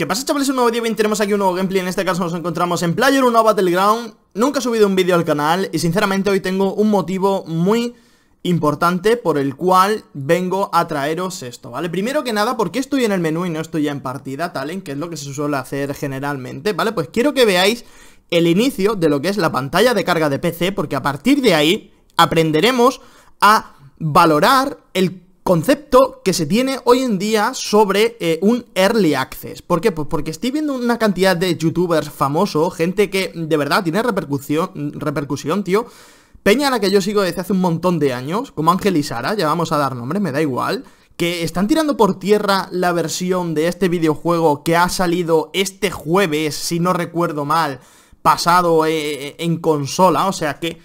¿Qué pasa chavales? Un nuevo día, bien, tenemos aquí un nuevo gameplay En este caso nos encontramos en Player 1 Battleground Nunca he subido un vídeo al canal Y sinceramente hoy tengo un motivo muy importante Por el cual vengo a traeros esto, ¿vale? Primero que nada, ¿por qué estoy en el menú y no estoy ya en partida, ¿En Que es lo que se suele hacer generalmente, ¿vale? Pues quiero que veáis el inicio de lo que es la pantalla de carga de PC Porque a partir de ahí aprenderemos a valorar el concepto que se tiene hoy en día sobre eh, un early access. ¿Por qué? Pues porque estoy viendo una cantidad de youtubers famosos, gente que de verdad tiene repercusión, repercusión, tío. Peña a la que yo sigo desde hace un montón de años, como Ángel y Sara, ya vamos a dar nombres, me da igual, que están tirando por tierra la versión de este videojuego que ha salido este jueves, si no recuerdo mal, pasado eh, eh, en consola, o sea que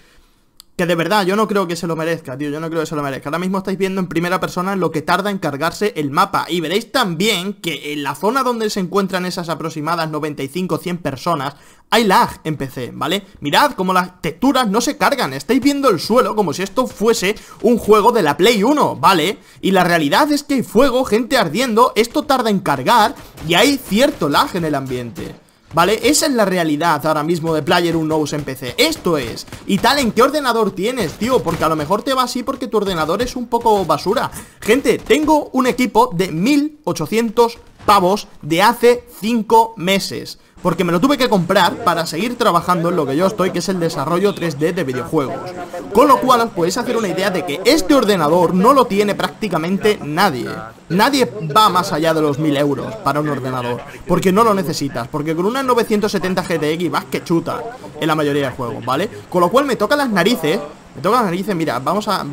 que de verdad, yo no creo que se lo merezca, tío, yo no creo que se lo merezca. Ahora mismo estáis viendo en primera persona lo que tarda en cargarse el mapa. Y veréis también que en la zona donde se encuentran esas aproximadas 95-100 personas, hay lag en PC, ¿vale? Mirad como las texturas no se cargan, estáis viendo el suelo como si esto fuese un juego de la Play 1, ¿vale? Y la realidad es que hay fuego, gente ardiendo, esto tarda en cargar y hay cierto lag en el ambiente. ¿vale? Esa es la realidad ahora mismo de Player Unknowns en PC, esto es Y tal, ¿en qué ordenador tienes, tío? Porque a lo mejor te va así porque tu ordenador es un poco basura Gente, tengo un equipo de 1800 pavos de hace 5 meses porque me lo tuve que comprar para seguir trabajando en lo que yo estoy, que es el desarrollo 3D de videojuegos. Con lo cual os pues, podéis hacer una idea de que este ordenador no lo tiene prácticamente nadie. Nadie va más allá de los 1000 euros para un ordenador, porque no lo necesitas, porque con una 970 GTX vas que chuta en la mayoría de juegos, ¿vale? Con lo cual me toca las narices me toca mira, vamos a...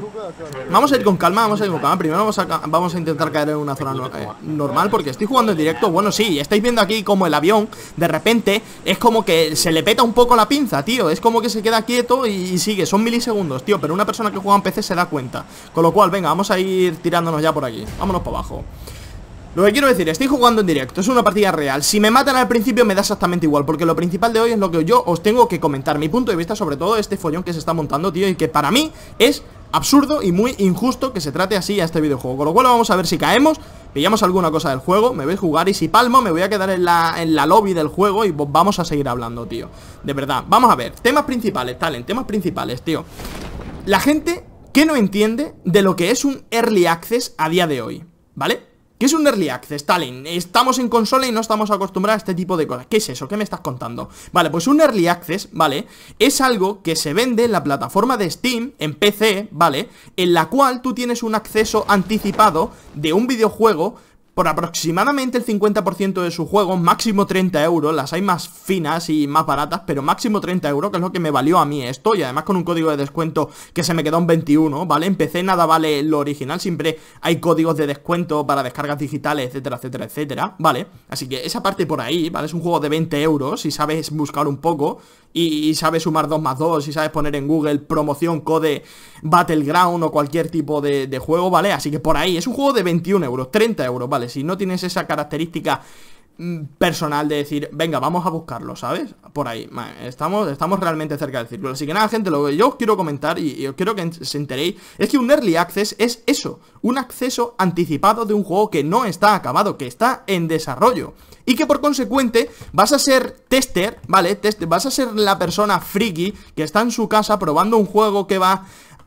Vamos a ir con calma, vamos a ir con calma Primero vamos a, intentar caer en una zona eh, normal Porque estoy jugando en directo, bueno, sí Estáis viendo aquí como el avión, de repente Es como que se le peta un poco la pinza, tío Es como que se queda quieto y, y sigue Son milisegundos, tío, pero una persona que juega en PC se da cuenta Con lo cual, venga, vamos a ir tirándonos ya por aquí Vámonos para abajo lo que quiero decir, estoy jugando en directo, es una partida real Si me matan al principio me da exactamente igual Porque lo principal de hoy es lo que yo os tengo que comentar Mi punto de vista sobre todo este follón que se está montando, tío Y que para mí es absurdo y muy injusto que se trate así a este videojuego Con lo cual vamos a ver si caemos Pillamos alguna cosa del juego, me voy a jugar y si palmo me voy a quedar en la, lobby del juego y vamos a seguir hablando, tío De verdad, vamos a ver, temas principales, talen, temas principales, tío La gente que no entiende de lo que es un Early Access a día de hoy, ¿vale? ¿Qué es un early access, Talin? Estamos en consola y no estamos acostumbrados a este tipo de cosas ¿Qué es eso? ¿Qué me estás contando? Vale, pues un early access, ¿vale? Es algo que se vende en la plataforma de Steam, en PC, ¿vale? En la cual tú tienes un acceso anticipado de un videojuego por aproximadamente el 50% de su juego máximo 30 euros, las hay más finas y más baratas, pero máximo 30 euros, que es lo que me valió a mí esto, y además con un código de descuento que se me quedó en 21, ¿vale? Empecé, nada vale lo original, siempre hay códigos de descuento para descargas digitales, etcétera, etcétera, etcétera, ¿vale? Así que esa parte por ahí, ¿vale? Es un juego de 20 euros, si sabes buscar un poco, y, sabes sumar 2 más 2, si sabes poner en Google promoción, code, battleground o cualquier tipo de juego, ¿vale? Así que por ahí, es un juego de 21 euros, 30 euros, ¿vale? si no tienes esa característica mm, personal de decir, venga, vamos a buscarlo, ¿sabes? Por ahí, estamos, estamos realmente cerca del círculo. Así que nada, gente, lo que yo os quiero comentar y, yo os quiero que se enteréis es que un Early Access es eso, un acceso anticipado de un juego que no está acabado, que está en desarrollo. Y que por consecuente vas a ser tester, ¿vale? vas a ser la persona friki que está en su casa probando un juego que va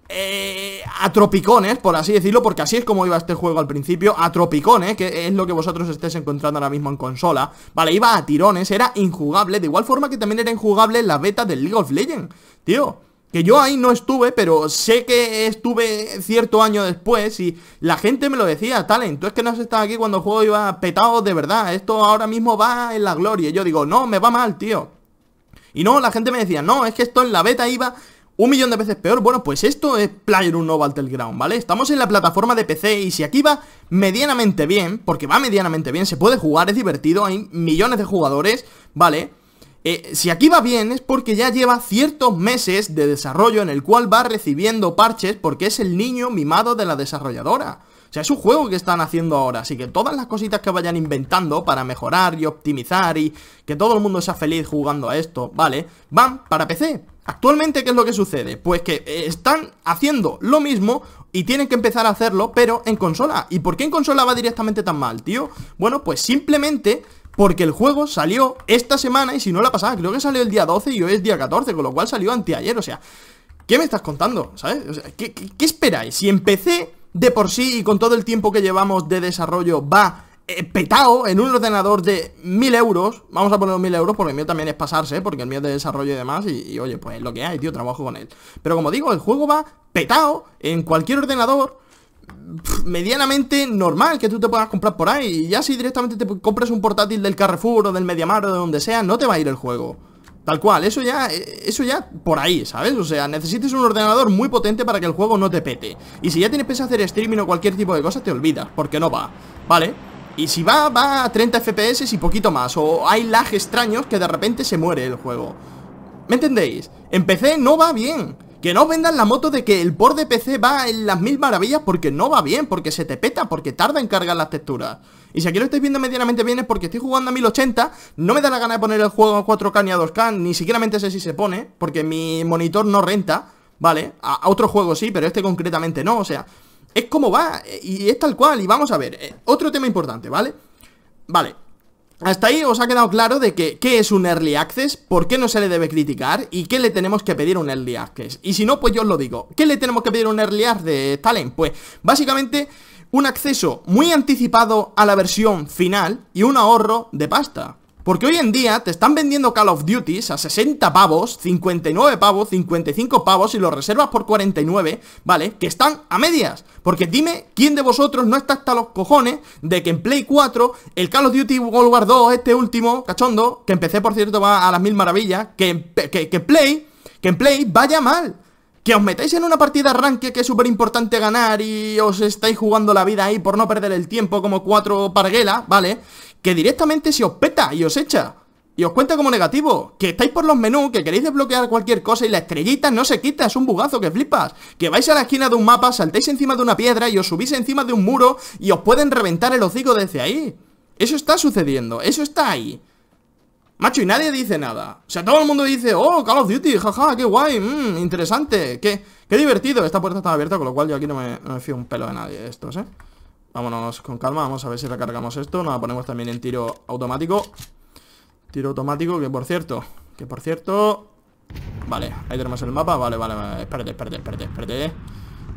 eh, a tropicones, por así decirlo, porque así es como iba este juego al principio, a tropicones, que es lo que vosotros estéis encontrando ahora mismo en consola, vale, iba a tirones, era injugable, de igual forma que también era injugable la beta del League of Legends, tío. Que yo ahí no estuve, pero sé que estuve cierto año después y la gente me lo decía, Talent, tú es que no has estado aquí cuando el juego iba petado de verdad, esto ahora mismo va en la gloria. Y yo digo, no, me va mal, tío. Y no, la gente me decía, no, es que esto en la beta iba un millón de veces peor, bueno, pues esto es Player 1 ground ¿vale? Estamos en la plataforma de PC y si aquí va medianamente bien, porque va medianamente bien, se puede jugar, es divertido, hay millones de jugadores, ¿vale? Eh, si aquí va bien es porque ya lleva ciertos meses de desarrollo en el cual va recibiendo parches porque es el niño mimado de la desarrolladora es un juego que están haciendo ahora, así que todas las cositas que vayan inventando para mejorar y optimizar y que todo el mundo sea feliz jugando a esto, ¿vale? Van para PC. Actualmente, ¿qué es lo que sucede? Pues que eh, están haciendo lo mismo y tienen que empezar a hacerlo, pero en consola. ¿Y por qué en consola va directamente tan mal, tío? Bueno, pues simplemente porque el juego salió esta semana y si no la pasada, creo que salió el día 12 y hoy es día 14, con lo cual salió anteayer, o sea... ¿Qué me estás contando? ¿Sabes? ¿qué, esperáis? Si empecé de por sí y con todo el tiempo que llevamos de desarrollo va eh, petado en un ordenador de 1000 euros, vamos a poner 1000 euros porque el mío también es pasarse, porque el mío es de desarrollo y demás, y, oye, pues lo que hay, tío, trabajo con él. Pero como digo, el juego va petado en cualquier ordenador medianamente normal que tú te puedas comprar por ahí. Y ya si directamente te compres un portátil del Carrefour o del Mediamar o de donde sea, no te va a ir el juego. Tal cual, eso ya, eh, eso ya por ahí, ¿sabes? O sea, necesites un ordenador muy potente para que el juego no te pete. Y si ya tienes pensado hacer streaming o cualquier tipo de cosa, te olvidas, porque no va, ¿vale? Y si va, va a 30 FPS y poquito más, o hay lag extraños que de repente se muere el juego. ¿Me entendéis? En PC no va bien. Que no vendan la moto de que el por de PC va en las mil maravillas porque no va bien, porque se te peta, porque tarda en cargar las texturas. Y si aquí lo estáis viendo medianamente bien es porque estoy jugando a 1080, no me da la gana de poner el juego a 4K ni a 2K, ni siquiera sé si se pone, porque mi monitor no renta, ¿vale? A, otro juego sí, pero este concretamente no, o sea, es como va, eh, y es tal cual, y vamos a ver, eh, otro tema importante, ¿vale? Vale, hasta ahí os ha quedado claro de que qué es un Early Access, por qué no se le debe criticar y qué le tenemos que pedir a un Early Access. Y si no, pues yo os lo digo. ¿Qué le tenemos que pedir un Early Access de Talent? Pues básicamente un acceso muy anticipado a la versión final y un ahorro de pasta. Porque hoy en día te están vendiendo Call of Duty a 60 pavos, 59 pavos, 55 pavos y los reservas por 49, ¿vale? Que están a medias. Porque dime quién de vosotros no está hasta los cojones de que en Play 4 el Call of Duty World War 2, este último, cachondo, que empecé por cierto va a las mil maravillas, que, que, Play, que en Play vaya mal que os metáis en una partida arranque que es súper importante ganar y os estáis jugando la vida ahí por no perder el tiempo como cuatro parguela, ¿vale? que directamente se os peta y os echa. Y os cuenta como negativo, que estáis por los menús, que queréis desbloquear cualquier cosa y la estrellita no se quita, es un bugazo que flipas. Que vais a la esquina de un mapa, saltáis encima de una piedra y os subís encima de un muro y os pueden reventar el hocico desde ahí. Eso está sucediendo, eso está ahí. Macho, y nadie dice nada. O sea, todo el mundo dice, oh, Call of Duty, jaja, qué guay, mmm, interesante, qué, divertido. Esta puerta está abierta, con lo cual yo aquí no me, no me fío un pelo de nadie de estos, ¿eh? Vámonos con calma, vamos a ver si recargamos esto Nos la ponemos también en tiro automático Tiro automático, que por cierto Que por cierto Vale, ahí tenemos el mapa, vale, vale, vale Espérate, espérate, espérate, espérate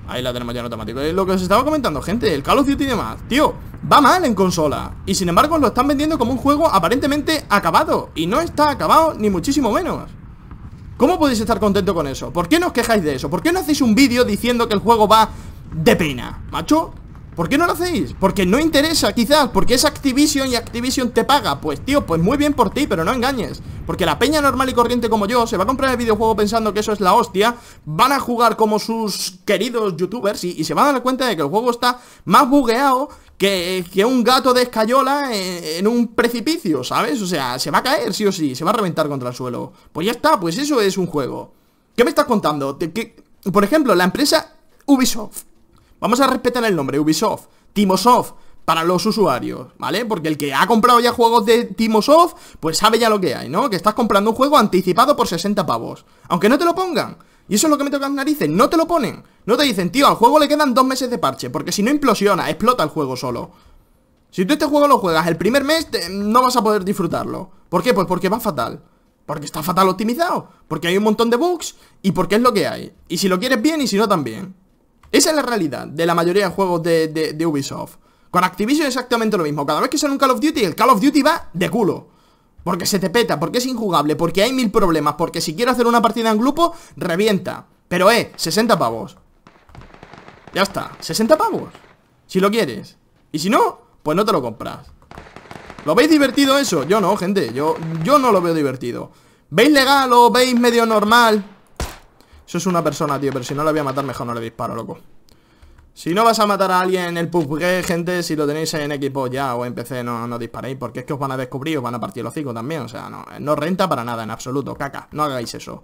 Ahí la tenemos ya en automático Lo que os estaba comentando, gente El Call of Duty y demás, tío Va mal en consola Y sin embargo lo están vendiendo como un juego aparentemente acabado Y no está acabado, ni muchísimo menos ¿Cómo podéis estar contento con eso? ¿Por qué no os quejáis de eso? ¿Por qué no hacéis un vídeo diciendo que el juego va de pena? Macho, ¿Por qué no lo hacéis? Porque no interesa, quizás, porque es Activision y Activision te paga. Pues tío, pues muy bien por ti, pero no engañes. Porque la peña normal y corriente como yo se va a comprar el videojuego pensando que eso es la hostia, van a jugar como sus queridos youtubers y, se van a dar cuenta de que el juego está más bugueado que, un gato de escayola en, un precipicio, ¿sabes? O sea, se va a caer, sí o sí, se va a reventar contra el suelo. Pues ya está, pues eso es un juego. ¿Qué me estás contando? por ejemplo, la empresa Ubisoft. Vamos a respetar el nombre, Ubisoft. Timosoft, para los usuarios, ¿vale? Porque el que ha comprado ya juegos de Timosoft, pues sabe ya lo que hay, ¿no? Que estás comprando un juego anticipado por 60 pavos. Aunque no te lo pongan. Y eso es lo que me toca tocan narices, no te lo ponen. No te dicen, tío, al juego le quedan dos meses de parche, porque si no implosiona, explota el juego solo. Si tú este juego lo juegas el primer mes, no vas a poder disfrutarlo. ¿Por qué? Pues porque va fatal. Porque está fatal optimizado, porque hay un montón de bugs y porque es lo que hay. Y si lo quieres bien y si no también. Esa es la realidad de la mayoría de juegos de, Ubisoft. Con Activision exactamente lo mismo. Cada vez que sale un Call of Duty, el Call of Duty va de culo. Porque se te peta, porque es injugable, porque hay mil problemas, porque si quiero hacer una partida en grupo, revienta. Pero eh, 60 pavos. Ya está, 60 pavos. Si lo quieres. Y si no, pues no te lo compras. ¿Lo veis divertido eso? Yo no, gente. Yo, yo no lo veo divertido. ¿Veis legal o veis medio normal? Eso es una persona, tío, pero si no la voy a matar mejor no le disparo, loco Si no vas a matar a alguien en el PUBG, gente, si lo tenéis en equipo ya o en PC no, no disparéis Porque es que os van a descubrir, os van a partir los hocico también, o sea, eh, no, renta para nada en absoluto, caca, no hagáis eso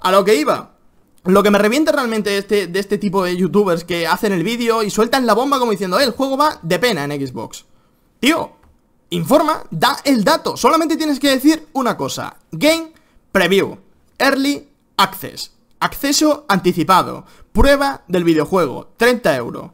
A lo que iba, lo que me revienta realmente este, de este tipo de youtubers que hacen el vídeo y sueltan la bomba como diciendo, eh, el juego va de pena en Xbox. Tío, informa, da el dato. Solamente tienes que decir una cosa. Game Preview. Early Access. Acceso anticipado. Prueba del videojuego. 30 euros.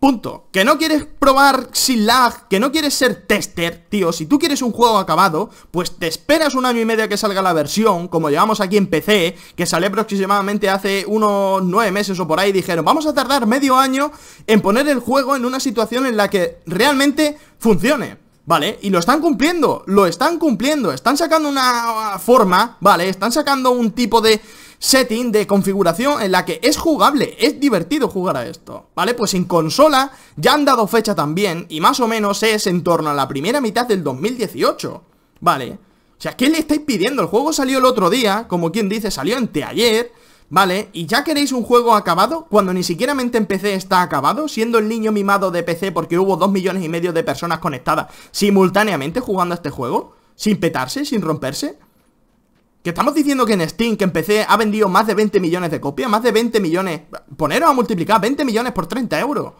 Punto. Que no quieres probar sin lag, que no quieres ser tester, tío. Si tú quieres un juego acabado, pues te esperas un año y medio que salga la versión, como llevamos aquí en PC, que sale aproximadamente hace unos nueve meses o por ahí, dijeron, vamos a tardar medio año en poner el juego en una situación en la que realmente funcione. ¿vale? Y lo están cumpliendo, lo están cumpliendo, están sacando una forma, ¿vale? Están sacando un tipo de setting, de configuración en la que es jugable, es divertido jugar a esto, ¿vale? Pues en consola ya han dado fecha también y más o menos es en torno a la primera mitad del 2018, ¿vale? O sea, ¿qué le estáis pidiendo? El juego salió el otro día, como quien dice, salió anteayer ¿Vale? ¿Y ya queréis un juego acabado? Cuando ni siquiera mente está acabado, siendo el niño mimado de PC porque hubo Dos millones y medio de personas conectadas simultáneamente jugando a este juego, sin petarse, sin romperse. Que estamos diciendo que en Steam, que en ha vendido más de 20 millones de copias, más de 20 millones. Poneros a multiplicar 20 millones por 30 euros.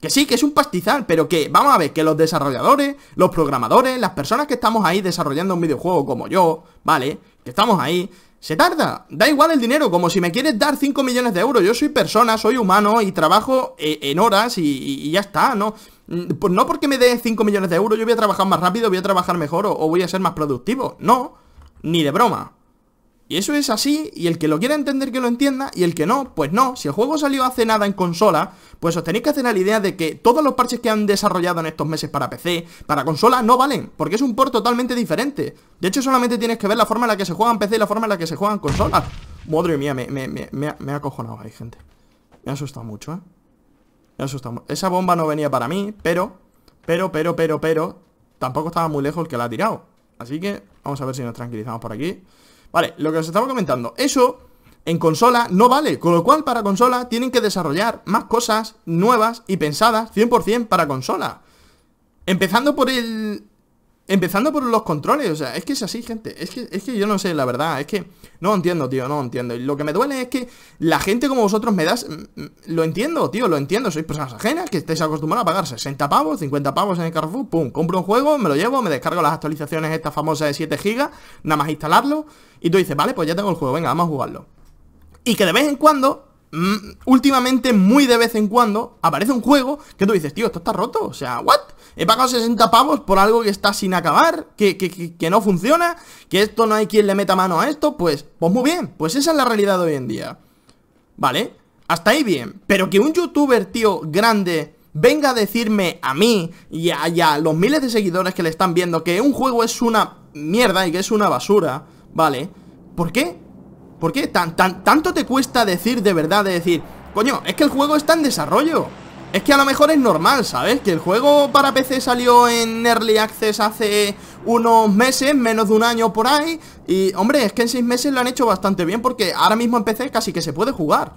Que sí, que es un pastizal, pero que vamos a ver, que los desarrolladores, los programadores, las personas que estamos ahí desarrollando un videojuego como yo, ¿vale? Que estamos ahí, se tarda, da igual el dinero, como si me quieres dar 5 millones de euros. Yo soy persona, soy humano y trabajo eh, en horas y, ya está, ¿no? Mm, pues no porque me dé 5 millones de euros yo voy a trabajar más rápido, voy a trabajar mejor o voy a ser más productivo. No, ni de broma. Y eso es así, y el que lo quiera entender que lo entienda, y el que no, pues no. Si el juego salió hace nada en consola, pues os tenéis que hacer la idea de que todos los parches que han desarrollado en estos meses para PC, para consola, no valen, porque es un port totalmente diferente. De hecho, solamente tienes que ver la forma en la que se juega en PC y la forma en la que se juega en consola. Madre mía, me, me, me, ha acojonado ahí, gente. Me ha asustado mucho, ¿eh? Me ha asustado mucho. Esa bomba no venía para mí, pero, pero, pero, pero, pero, tampoco estaba muy lejos el que la ha tirado. Así que vamos a ver si nos tranquilizamos por aquí. Vale, lo que os estaba comentando, eso en consola no vale, con lo cual para consola tienen que desarrollar más cosas nuevas y pensadas 100% para consola. Empezando por el Empezando por los controles, o sea, es que es así, gente. Es que, es que yo no sé, la verdad, es que no entiendo, tío, no entiendo. Y lo que me duele es que la gente como vosotros me das. Mm, mm, lo entiendo, tío, lo entiendo. Sois personas ajenas que estáis acostumbrados a pagar 60 pavos, 50 pavos en el Carrefour, pum, compro un juego, me lo llevo, me descargo las actualizaciones estas famosas de 7 GB, nada más instalarlo. Y tú dices, vale, pues ya tengo el juego, venga, vamos a jugarlo. Y que de vez en cuando Mm, últimamente, muy de vez en cuando, aparece un juego que tú dices, tío, esto está roto, o sea, ¿what? He pagado 60 pavos por algo que está sin acabar, que, no funciona, que esto no hay quien le meta mano a esto, pues, pues muy bien, pues esa es la realidad de hoy en día. ¿Vale? Hasta ahí bien, pero que un youtuber, tío, grande... Venga a decirme a mí y a los miles de seguidores que le están viendo que un juego es una mierda y que es una basura, ¿vale? ¿Por qué? ¿Por qué? Tan, tanto te cuesta decir de verdad, de decir, coño, es que el juego está en desarrollo. Es que a lo mejor es normal, ¿sabes? Que el juego para PC salió en Early Access hace unos meses, menos de un año por ahí. Y, hombre, es que en seis meses lo han hecho bastante bien porque ahora mismo en PC casi que se puede jugar.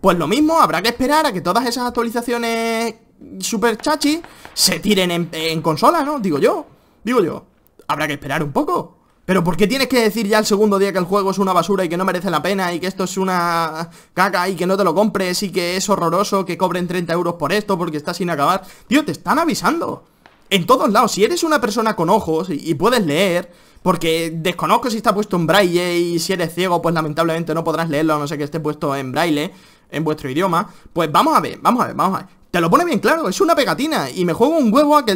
Pues lo mismo, habrá que esperar a que todas esas actualizaciones super chachi se tiren en consola, ¿no? Digo yo, digo yo. Habrá que esperar un poco. Pero ¿por qué tienes que decir ya el segundo día que el juego es una basura y que no merece la pena y que esto es una caca y que no te lo compres y que es horroroso que cobren 30 euros por esto porque está sin acabar? Tío, te están avisando. En todos lados, si eres una persona con ojos y, puedes leer, porque desconozco si está puesto en braille y si eres ciego, pues lamentablemente no podrás leerlo a no ser que esté puesto en braille, en vuestro idioma. Pues vamos a ver, vamos a ver, vamos a ver. Te lo pone bien claro, es una pegatina Y me juego un huevo a que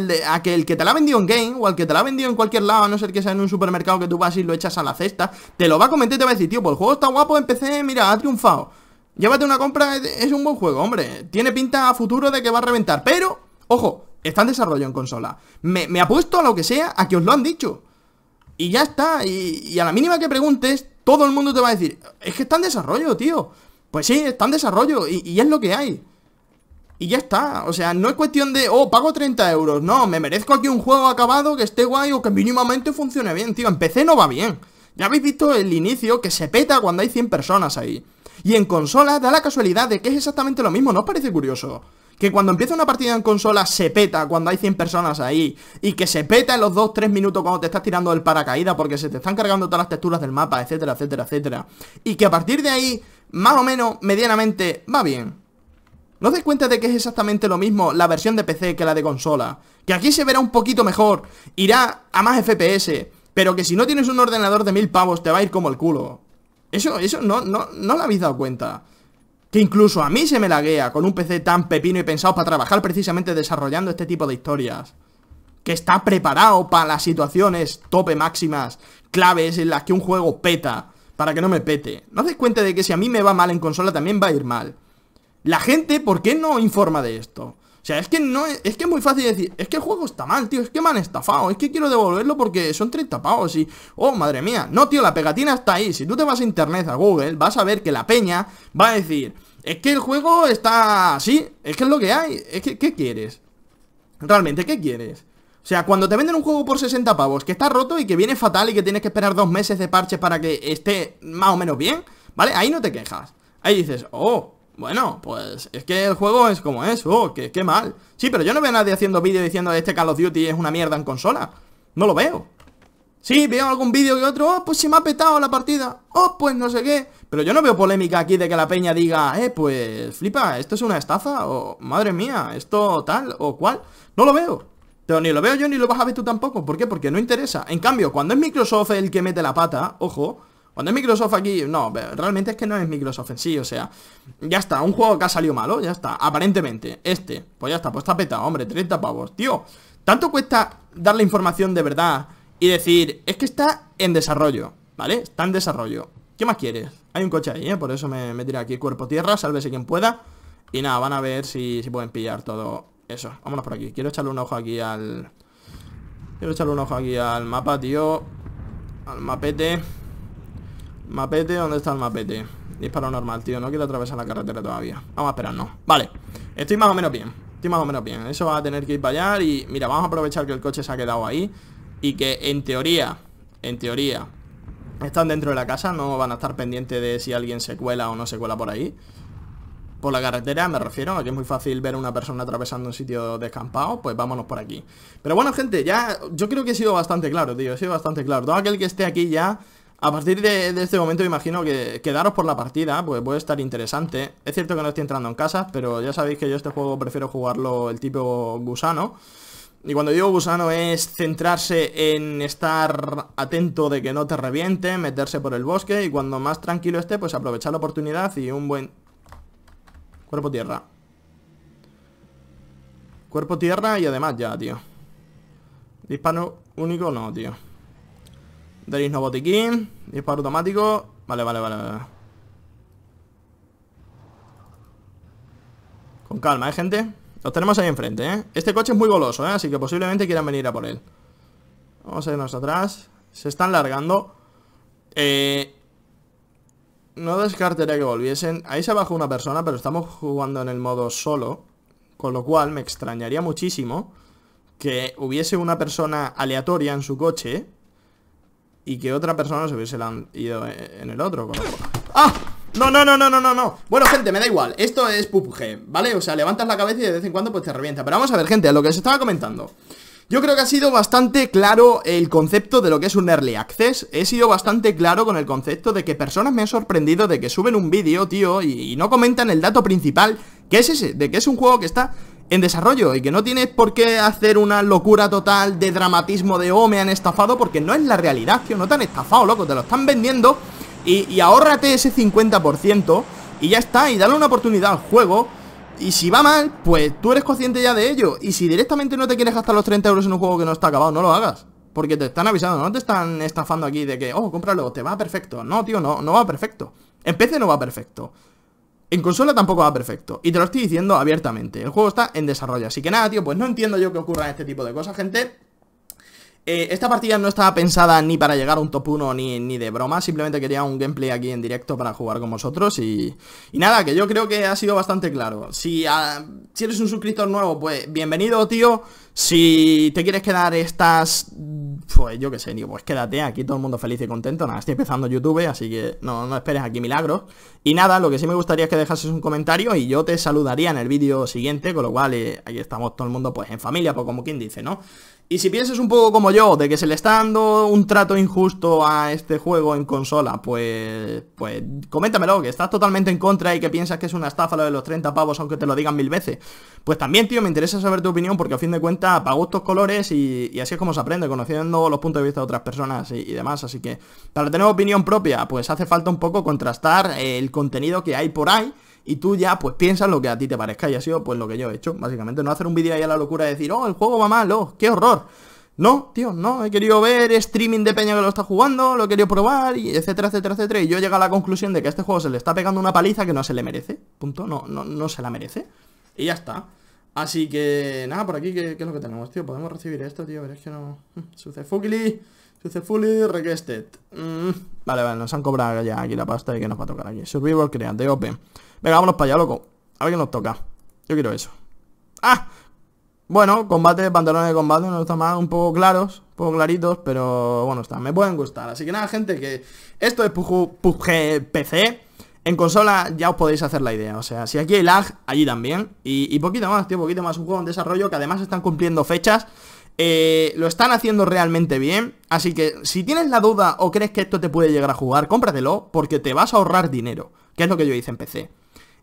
el, que, te la ha vendido en game O al que te la ha vendido en cualquier lado A no ser que sea en un supermercado que tú vas y lo echas a la cesta Te lo va a comentar y te va a decir Tío, pues el juego está guapo, empecé, mira, ha triunfado Llévate una compra, es un buen juego, hombre Tiene pinta a futuro de que va a reventar Pero, ojo, está en desarrollo en consola Me, apuesto a lo que sea a que os lo han dicho Y ya está y, a la mínima que preguntes Todo el mundo te va a decir Es que está en desarrollo, tío Pues sí, está en desarrollo y, y es lo que hay y ya está, o sea, no es cuestión de, oh, pago 30 euros, no, me merezco aquí un juego acabado que esté guay o que mínimamente funcione bien, tío, en PC no va bien. Ya habéis visto el inicio que se peta cuando hay 100 personas ahí. Y en consola da la casualidad de que es exactamente lo mismo, ¿no os parece curioso? Que cuando empieza una partida en consola se peta cuando hay 100 personas ahí Y que se peta en los 2-3 minutos cuando te estás tirando el paracaídas Porque se te están cargando todas las texturas del mapa, etcétera, etcétera, etcétera Y que a partir de ahí, más o menos, medianamente, va bien ¿No te cuenta de que es exactamente lo mismo la versión de PC que la de consola? Que aquí se verá un poquito mejor, irá a más FPS, pero que si no tienes un ordenador de mil pavos te va a ir como el culo. Eso, eso no, no, no lo habéis dado cuenta. Que incluso a mí se me laguea con un PC tan pepino y pensado para trabajar precisamente desarrollando este tipo de historias. Que está preparado para las situaciones tope máximas, claves en las que un juego peta, para que no me pete. ¿No te cuenta de que si a mí me va mal en consola también va a ir mal? La gente, ¿por qué no informa de esto? O sea, es que no es, que es muy fácil decir, es que el juego está mal, tío, es que me han estafado, es que quiero devolverlo porque son 30 pavos y. Oh, madre mía. No, tío, la pegatina está ahí. Si tú te vas a internet a Google, vas a ver que la peña va a decir, es que el juego está así, es que es lo que hay. Es que, ¿qué quieres? Realmente, ¿qué quieres? O sea, cuando te venden un juego por 60 pavos que está roto y que viene fatal y que tienes que esperar dos meses de parches para que esté más o menos bien, ¿vale? Ahí no te quejas. Ahí dices, oh, bueno, pues es que el juego es como eso, oh, qué, mal. Sí, pero yo no veo a nadie haciendo vídeo diciendo este Call of Duty es una mierda en consola. No lo veo. Sí, veo algún vídeo y otro, oh, pues se me ha petado la partida, oh, pues no sé qué. Pero yo no veo polémica aquí de que la peña diga, eh, pues flipa, esto es una estafa, o madre mía, esto tal o cual. No lo veo. Pero ni lo veo yo ni lo vas a ver tú tampoco. ¿Por qué? Porque no interesa. En cambio, cuando es Microsoft el que mete la pata, ojo, cuando es Microsoft aquí, no, realmente es que no es Microsoft en sí, o sea, ya está, un juego que ha salido malo, ya está, aparentemente, este, pues ya está, pues está petado, hombre, 30 pavos, tío, tanto cuesta Dar la información de verdad y decir, es que está en desarrollo, ¿vale? Está en desarrollo, ¿qué más quieres? Hay un coche ahí, ¿eh? Por eso me, tiré aquí cuerpo tierra, si quien pueda y nada, van a ver si, si pueden pillar todo eso, vámonos por aquí, quiero echarle un ojo aquí al... Quiero echarle un ojo aquí al mapa, tío Al mapete Mapete, ¿dónde está el mapete? Disparo normal, tío, no quiero atravesar la carretera todavía Vamos a esperar, no. vale Estoy más o menos bien, estoy más o menos bien Eso va a tener que ir para allá y mira, vamos a aprovechar que el coche se ha quedado ahí Y que en teoría, en teoría Están dentro de la casa, no van a estar pendientes de si alguien se cuela o no se cuela por ahí por la carretera, me refiero, que es muy fácil ver a una persona atravesando un sitio descampado, pues vámonos por aquí. Pero bueno, gente, ya yo creo que he sido bastante claro, tío, he sido bastante claro. Todo aquel que esté aquí ya a partir de, este momento imagino que quedaros por la partida, pues puede estar interesante. Es cierto que no estoy entrando en casa pero ya sabéis que yo este juego prefiero jugarlo el tipo gusano. Y cuando digo gusano es centrarse en estar atento de que no te reviente, meterse por el bosque y cuando más tranquilo esté, pues aprovechar la oportunidad y un buen... Cuerpo tierra. Cuerpo tierra y además ya, tío. Disparo único no, tío. There no botiquín. Disparo automático. Vale, vale, vale, vale. Con calma, ¿eh, gente? Los tenemos ahí enfrente, ¿eh? Este coche es muy goloso, ¿eh? Así que posiblemente quieran venir a por él. Vamos a irnos atrás. Se están largando. Eh... No descartaría que volviesen. Ahí se bajó una persona, pero estamos jugando en el modo solo. Con lo cual me extrañaría muchísimo que hubiese una persona aleatoria en su coche y que otra persona se hubiese ido e, en el otro. ¡Ah! No, no, no, no, no, no, no Bueno, gente, me da igual, esto es PUBG, ¿vale? O sea, levantas la cabeza y de vez en cuando pues te revienta Pero vamos a ver, gente, a lo que os estaba comentando yo creo que ha sido bastante claro el concepto de lo que es un Early Access. He sido bastante claro con el concepto de que personas me han sorprendido de que suben un vídeo, tío, y, y no comentan el dato principal, que es ese, de que es un juego que está en desarrollo y que no tienes por qué hacer una locura total de dramatismo de oh, me han estafado porque no es la realidad, tío, no te han estafado, loco, te lo están vendiendo y, ahórrate ese 50% y ya está, y dale una oportunidad al juego y si va mal, pues tú eres consciente ya de ello y si directamente no te quieres gastar los 30 euros en un juego que no está acabado, no lo hagas porque te están avisando, no te están estafando aquí de que, oh, cómpralo, te va perfecto. No, tío, no, no va perfecto. En PC no va perfecto. En consola tampoco va perfecto, y te lo estoy diciendo abiertamente, el juego está en desarrollo, así que nada, tío, pues no entiendo yo que ocurra este tipo de cosas, gente, eh, esta partida no estaba pensada ni para llegar a un top 1 ni, de broma, simplemente quería un gameplay aquí en directo para jugar con vosotros y, y nada, que yo creo que ha sido bastante claro. Si, ah, si eres un suscriptor nuevo, pues bienvenido, tío. Si te quieres quedar estas... Pues yo qué sé, digo, pues quédate aquí todo el mundo feliz y contento. Nada, estoy empezando YouTube, así que no, no esperes aquí milagros. Y nada, lo que sí me gustaría es que dejases un comentario y yo te saludaría en el vídeo siguiente, con lo cual aquí eh, ahí estamos todo el mundo pues en familia, pues como quien dice, ¿no? Y si piensas un poco como yo, de que se le está dando un trato injusto a este juego en consola, pues, pues coméntamelo, que estás totalmente en contra y que piensas que es una estafa lo de los 30 pavos, aunque te lo digan mil veces. Pues también, tío, me interesa saber tu opinión porque a fin de cuentas para gustos colores y, así es como se aprende, conociendo los puntos de vista de otras personas y, demás. Así que para tener opinión propia, pues hace falta un poco contrastar el contenido que hay por ahí y tú ya pues piensas lo que a ti te parezca y ha sido pues lo que yo he hecho, básicamente. No hacer un vídeo ahí a la locura de decir, oh, el juego va mal, oh, qué horror. No, tío, no, he querido ver streaming de peña que lo está jugando, lo he querido probar, y etcétera, etcétera, etcétera, y yo llego a la conclusión de que a este juego se le está pegando una paliza que no se le merece, punto, no, no, no se la merece, y ya está. Así que, nada, por aquí, ¿qué, es lo que tenemos, tío? Podemos recibir esto, tío, pero es que no... Successfully, mm, successfully requested mm. Vale, vale, nos han cobrado ya aquí la pasta y que nos va a tocar aquí Survival Create, open Venga, vámonos para allá, loco A ver qué nos toca Yo quiero eso ¡Ah! Bueno, combate, pantalones de combate, no están más un poco claros, un poco claritos, pero bueno, está, me pueden gustar. Así que nada, gente, que esto es Puju, PC. En consola ya os podéis hacer la idea, o sea, si aquí hay lag, allí también Y, poquito más, tío, poquito más Un juego en desarrollo que además están cumpliendo fechas eh, lo están haciendo realmente bien, así que si tienes la duda o crees que esto te puede llegar a jugar, cómpratelo porque te vas a ahorrar dinero, que es lo que yo hice en PC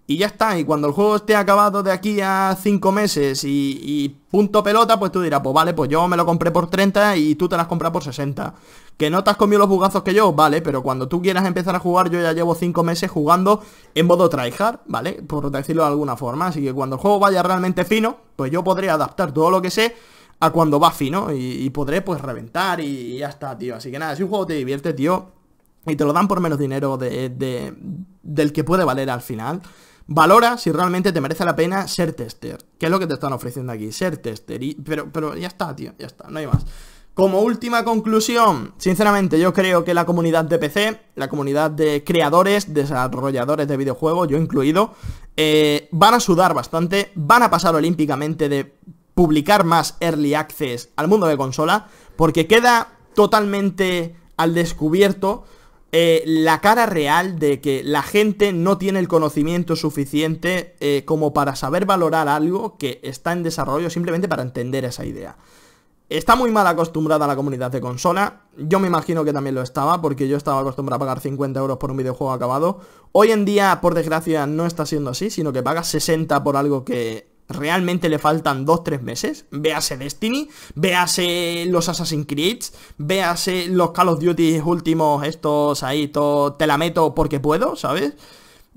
y ya está. Y cuando el juego esté acabado de aquí a 5 meses y, punto pelota, pues tú dirás, pues vale, pues yo me lo compré por 30 y tú te las compras por 60. ¿Que no te has comido los bugazos que yo? Vale, pero cuando tú quieras empezar a jugar, yo ya llevo 5 meses jugando en modo tryhard, ¿vale? Por decirlo de alguna forma. Así que cuando el juego vaya realmente fino, pues yo podré adaptar todo lo que sé a cuando va fino y, podré pues reventar y, ya está, tío. Así que nada, si un juego te divierte, tío, y te lo dan por menos dinero del que puede valer al final Valora si realmente te merece la pena ser tester, qué es lo que te están ofreciendo aquí, ser tester. pero, pero ya está, tío, ya está, no hay más. Como última conclusión, sinceramente yo creo que la comunidad de PC, la comunidad de creadores, desarrolladores de videojuegos, yo incluido, eh, van a sudar bastante, van a pasar olímpicamente de publicar más early access al mundo de consola, porque queda totalmente al descubierto eh, la cara real de que la gente no tiene el conocimiento suficiente eh, como para saber valorar algo que está en desarrollo simplemente para entender esa idea. Está muy mal acostumbrada la comunidad de consola. Yo me imagino que también lo estaba, porque yo estaba acostumbrado a pagar 50 euros por un videojuego acabado. Hoy en día, por desgracia, no está siendo así, sino que pagas 60 por algo que realmente le faltan 2-3 meses. Véase Destiny, véase los Assassin's Creed, véase los Call of Duty últimos, estos ahí, todo, te la meto porque puedo, ¿sabes?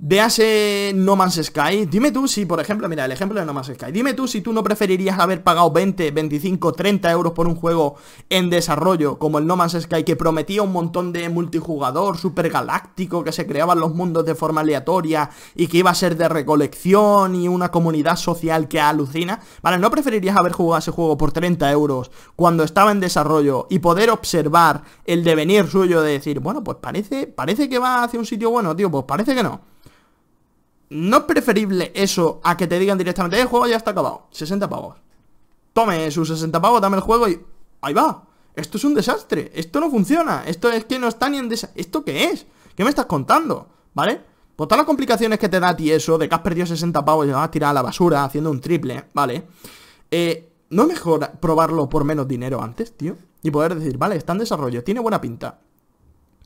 Vease No Man's Sky, dime tú si, por ejemplo, mira, el ejemplo de No Man's Sky, dime tú si tú no preferirías haber pagado 20, 25, 30 euros por un juego en desarrollo como el No Man's Sky, que prometía un montón de multijugador super galáctico, que se creaban los mundos de forma aleatoria y que iba a ser de recolección y una comunidad social que alucina. Vale, ¿no preferirías haber jugado ese juego por 30 euros cuando estaba en desarrollo y poder observar el devenir suyo de decir, bueno, pues parece, parece que va hacia un sitio bueno, tío, pues parece que no? ¿No preferible eso a que te digan directamente, eh, el juego ya está acabado? 60 pavos. Tome sus 60 pavos, dame el juego y... Ahí va. Esto es un desastre. Esto no funciona. Esto es que no está ni en desastre. ¿Esto qué es? ¿Qué me estás contando? ¿Vale? Por todas las complicaciones que te da a ti eso, de que has perdido 60 pavos y vas a tirar a la basura haciendo un triple, ¿vale? Eh, ¿No mejor probarlo por menos dinero antes, tío? Y poder decir, vale, está en desarrollo, tiene buena pinta.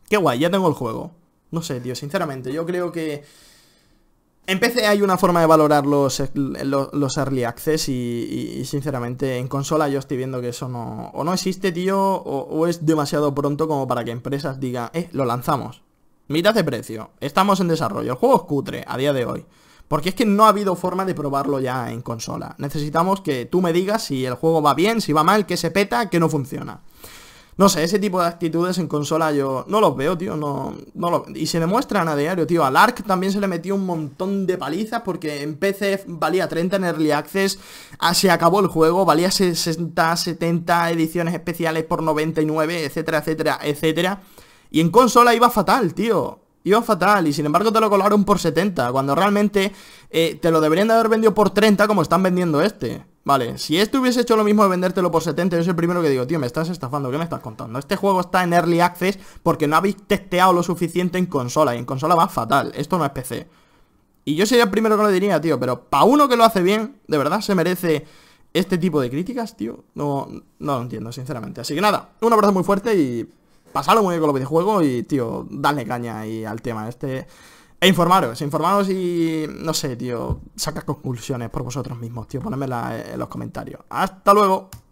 Qué guay, ya tengo el juego. No sé, tío, sinceramente, yo creo que... En PC hay una forma de valorar los, eh, los, early access y, sinceramente en consola yo estoy viendo que eso no, o no existe, tío, o, o, es demasiado pronto como para que empresas digan, eh, lo lanzamos. mira de precio, estamos en desarrollo, el juego es cutre a día de hoy. Porque es que no ha habido forma de probarlo ya en consola. Necesitamos que tú me digas si el juego va bien, si va mal, que se peta, que no funciona. No sé, ese tipo de actitudes en consola yo no los veo, tío, no, Y se demuestran a diario, tío. A Lark también se le metió un montón de palizas porque en PC valía 30 en Early Access, ah, se acabó el juego, valía 60, 70 ediciones especiales por 99, etcétera, etcétera, etcétera. Y en consola iba fatal, tío iba fatal y sin embargo te lo colaron por 70, cuando realmente eh, te lo deberían de haber vendido por 30 como están vendiendo este. Vale, si este hubiese hecho lo mismo de vendértelo por 70, yo soy el primero que digo, tío, me estás estafando, ¿qué me estás contando? Este juego está en Early Access porque no habéis testeado lo suficiente en consola y en consola va fatal, esto no es PC. Y yo sería el primero que lo diría, tío, pero para uno que lo hace bien, de verdad se merece este tipo de críticas, tío. No, no lo entiendo, sinceramente. Así que nada, un abrazo muy fuerte y pasarlo muy bien con los videojuegos y, tío, dale caña ahí al tema este. E informaros, informaros y, no sé, tío, sacad conclusiones por vosotros mismos, tío, ponedmela en los comentarios. ¡Hasta luego!